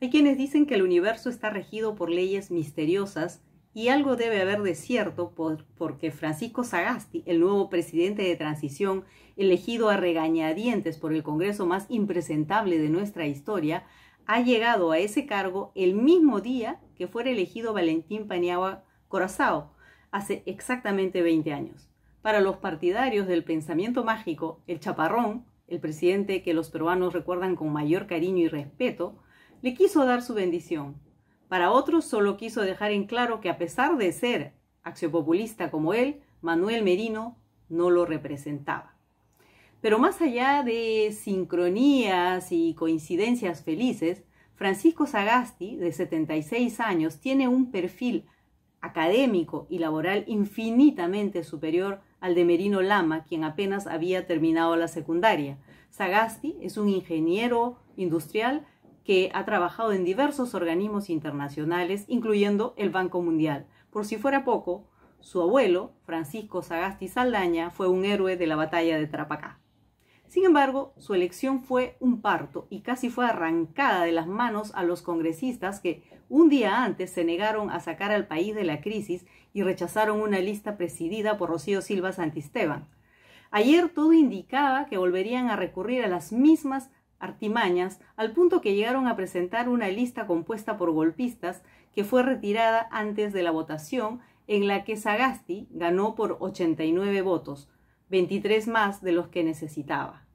Hay quienes dicen que el universo está regido por leyes misteriosas y algo debe haber de cierto porque Francisco Sagasti, el nuevo presidente de transición, elegido a regañadientes por el Congreso más impresentable de nuestra historia, ha llegado a ese cargo el mismo día que fuera elegido Valentín Paniagua Corazao, hace exactamente 20 años. Para los partidarios del pensamiento mágico, el chaparrón, el presidente que los peruanos recuerdan con mayor cariño y respeto, le quiso dar su bendición. Para otros solo quiso dejar en claro que a pesar de ser axiopopulista como él, Manuel Merino no lo representaba. Pero más allá de sincronías y coincidencias felices, Francisco Sagasti, de 76 años, tiene un perfil académico y laboral infinitamente superior al de Merino Lama, quien apenas había terminado la secundaria. Sagasti es un ingeniero industrial que ha trabajado en diversos organismos internacionales, incluyendo el Banco Mundial. Por si fuera poco, su abuelo, Francisco Sagasti Saldaña, fue un héroe de la batalla de Trapacá. Sin embargo, su elección fue un parto y casi fue arrancada de las manos a los congresistas que un día antes se negaron a sacar al país de la crisis y rechazaron una lista presidida por Rocío Silva Santisteban. Ayer todo indicaba que volverían a recurrir a las mismas artimañas, al punto que llegaron a presentar una lista compuesta por golpistas que fue retirada antes de la votación en la que Sagasti ganó por 89 votos, 23 más de los que necesitaba.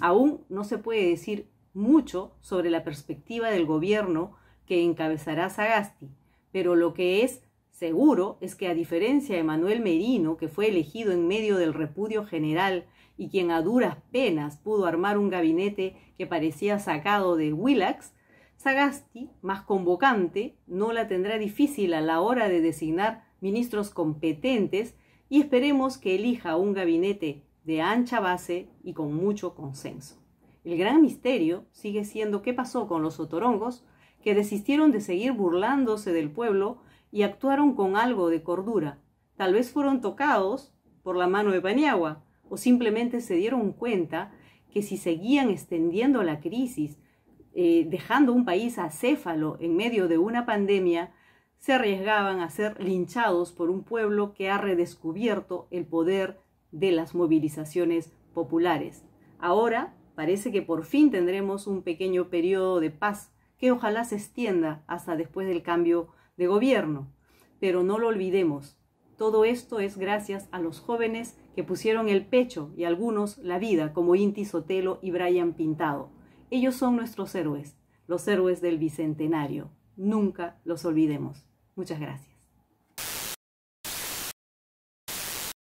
Aún no se puede decir mucho sobre la perspectiva del gobierno que encabezará Sagasti, pero lo que es Seguro es que a diferencia de Manuel Merino, que fue elegido en medio del repudio general y quien a duras penas pudo armar un gabinete que parecía sacado de Willax, Sagasti, más convocante, no la tendrá difícil a la hora de designar ministros competentes y esperemos que elija un gabinete de ancha base y con mucho consenso. El gran misterio sigue siendo qué pasó con los otorongos, que desistieron de seguir burlándose del pueblo y actuaron con algo de cordura. Tal vez fueron tocados por la mano de Paniagua o simplemente se dieron cuenta que si seguían extendiendo la crisis, eh, dejando un país acéfalo en medio de una pandemia, se arriesgaban a ser linchados por un pueblo que ha redescubierto el poder de las movilizaciones populares. Ahora parece que por fin tendremos un pequeño periodo de paz que ojalá se extienda hasta después del cambio de gobierno. Pero no lo olvidemos, todo esto es gracias a los jóvenes que pusieron el pecho y algunos la vida, como Inti Sotelo y Brian Pintado. Ellos son nuestros héroes, los héroes del Bicentenario. Nunca los olvidemos. Muchas gracias.